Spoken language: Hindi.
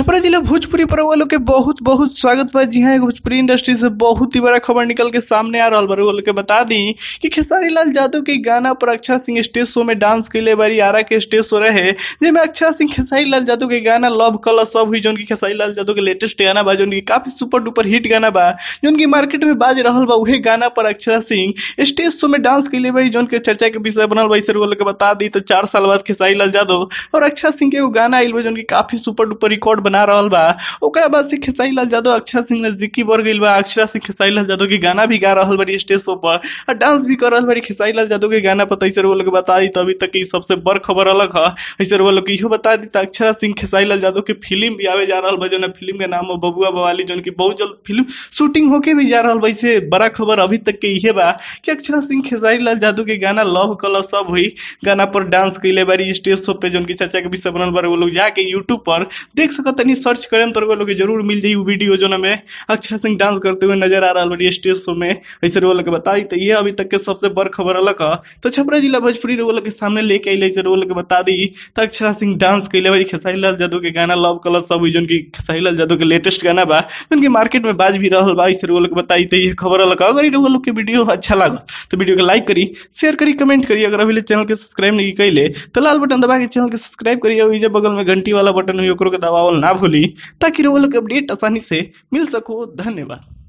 छपरा जिला भोजपुरी पर वालों के बहुत बहुत स्वागत बा जी हाँ भोजपुरी इंडस्ट्री से बहुत ही बड़ा खबर निकल के सामने आ रहा बा बोल के बता दी कि खेसारी लाल जादव के गाना पर अक्षर सिंह स्टेज शो में डांस के लिए बारी आरा के स्टेज शो रहे जिसमें अक्षर सिंह खेसारी लाल जादव के गाना लव कलर सब हुई जो उनकी खेसारी लाल जादव के लेटेस्ट गाना बा जो उनकी काफी सुपर डुपर हिट गाना बा जो की मार्केट में बाज रहा बा वही गाना पर अक्षर सिंह स्टेज शो में डांस के लिए बारी जो उनके चर्चा के विषय बनल बा इसे बोल के बता दी तो चार साल बाद खेसारी लाल जादव और अक्षर सिंह के गाना बा जो उनकी काफी सुपर डुपर रिकॉर्ड बना रहा बा ओकरा बाद से खेसारी लाल यादव अक्षरा सिंह नजदीकी बढ़ गई बा अक्षरा सिंह खेसारी लाल यादव के गाना भी गा रहा बड़ी स्टेज शो पर और डांस भी कर रहा बड़ी खेसारी लाल यादव के गाना पर तैसे वो लोग बता दी अभी तक की सबसे बड़ खबर अलग है ऐसे वो लोग इहो बता दी अक्षरा सिंह खेसारी लाल यादव के फिल्म भी आवे जा रहा बा जो फिल्म के नाम है बबुआ बवाली जो की बहुत जल्द फिल्म शूटिंग होके भी जा रहा वैसे बड़ा खबर अभी तक के ये बा कि अक्षरा सिंह खेसारी लाल यादव के गाना लव कलर सब हुई गाना पर डांस कैले बारी स्टेज शो पे जो की चाचा के भी सब बनल बार वो लोग जाके यूट्यूब पर देख सकते तनी सर्च तो तोर लोग जरूर मिल जाइए वीडियो जो में अक्षर सिंह डांस करते हुए नजर आ रहा है स्टेज शो में ऐसे रोल के बताई तो ये अभी तक के सबसे बड़ खबर अलग तो छपरा जिला भोजपुरी रोल के सामने लेके अल ऐसे रोल के बता दी तो अक्षरा सिंह डांस कैल भाई खेसारी लाल जादू के गाना लव कलर सब जो की खेसारी लाल जादू के लेटेस्ट गाना बा उनकी मार्केट में बाज भी रहा बा ऐसे रोल के बताई तो ये खबर अलग अगर ये लोग के वीडियो अच्छा लगा तो वीडियो को लाइक करी शेयर करी कमेंट करी अगर अभी चैनल के सब्सक्राइब नहीं कैले तो लाल बटन दबा के चैनल के सब्सक्राइब करिए बगल में घंटी वाला बटन हुई दबावल ना ना भूलें ताकि रोल अपडेट आसानी से मिल सको धन्यवाद